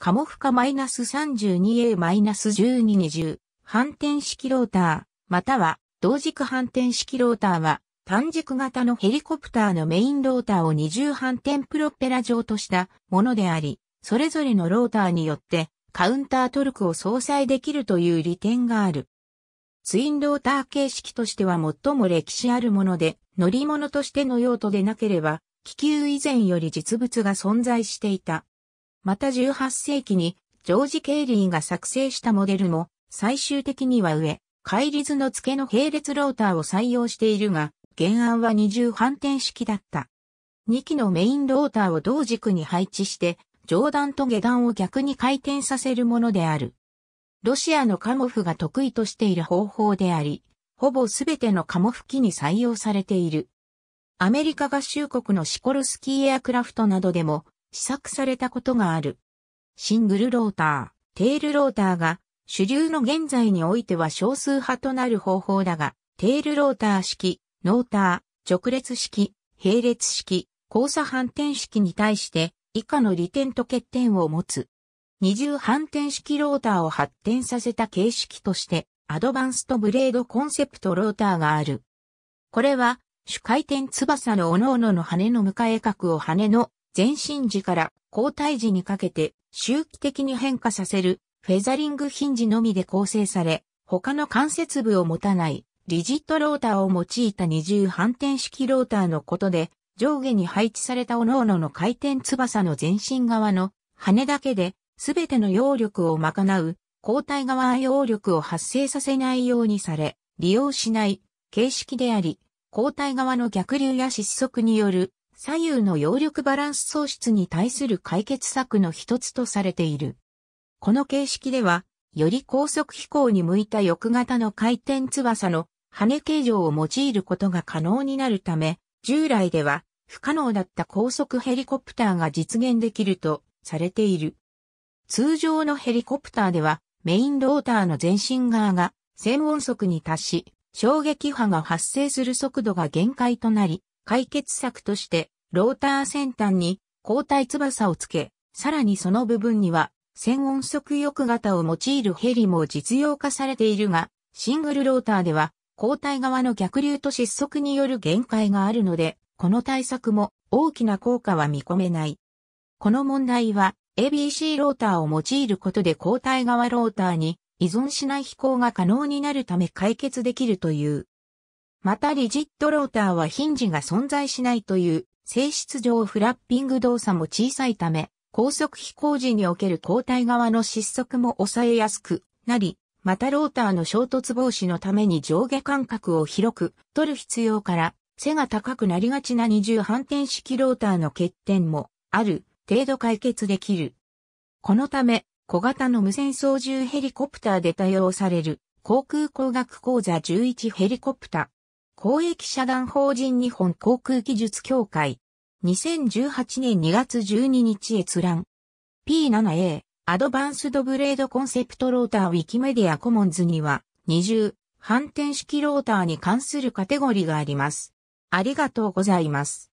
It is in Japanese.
カモフカ -32A-1220、反転式ローター、または同軸反転式ローターは、単軸型のヘリコプターのメインローターを二重反転プロペラ状としたものであり、それぞれのローターによってカウンタートルクを相殺できるという利点がある。ツインローター形式としては最も歴史あるもので、乗り物としての用途でなければ、気球以前より実物が存在していた。また18世紀にジョージ・ケイリーが作成したモデルも最終的には上、解立の付けの並列ローターを採用しているが、原案は二重反転式だった。2機のメインローターを同軸に配置して、上段と下段を逆に回転させるものである。ロシアのカモフが得意としている方法であり、ほぼすべてのカモフ機に採用されている。アメリカ合衆国のシコルスキーエアクラフトなどでも試作されたことがある。シングルローター、テールローターが主流の現在においては少数派となる方法だが、テールローター式、ノーター、直列式、並列式、交差反転式に対して以下の利点と欠点を持つ。二重反転式ローターを発展させた形式として、アドバンストブレードコンセプトローターがある。これは、主回転翼の各々の羽の迎え角を羽の前進時から交代時にかけて周期的に変化させるフェザリングヒンジのみで構成され、他の関節部を持たないリジットローターを用いた二重反転式ローターのことで、上下に配置された各々の回転翼の前進側の羽だけで全ての揚力を賄う交代側揚力を発生させないようにされ、利用しない形式であり、交代側の逆流や失速による左右の揚力バランス喪失に対する解決策の一つとされている。この形式では、より高速飛行に向いた翼型の回転翼の羽形状を用いることが可能になるため、従来では不可能だった高速ヘリコプターが実現できるとされている。通常のヘリコプターではメインローターの前進側が専音速に達し、衝撃波が発生する速度が限界となり、解決策として、ローター先端に交代翼をつけ、さらにその部分には、線音速翼型を用いるヘリも実用化されているが、シングルローターでは、交代側の逆流と失速による限界があるので、この対策も大きな効果は見込めない。この問題は ABC ローターを用いることで交代側ローターに依存しない飛行が可能になるため解決できるという。またリジットローターはヒンジが存在しないという性質上フラッピング動作も小さいため、高速飛行時における交代側の失速も抑えやすくなり、またローターの衝突防止のために上下間隔を広く取る必要から、背が高くなりがちな二重反転式ローターの欠点もある程度解決できる。このため、小型の無線操縦ヘリコプターで多用される航空工学講座11ヘリコプター。公益社団法人日本航空技術協会。2018年2月12日閲覧。P7A、アドバンスドブレードコンセプトローターウィキメディアコモンズには、20、反転式ローターに関するカテゴリーがあります。ありがとうございます。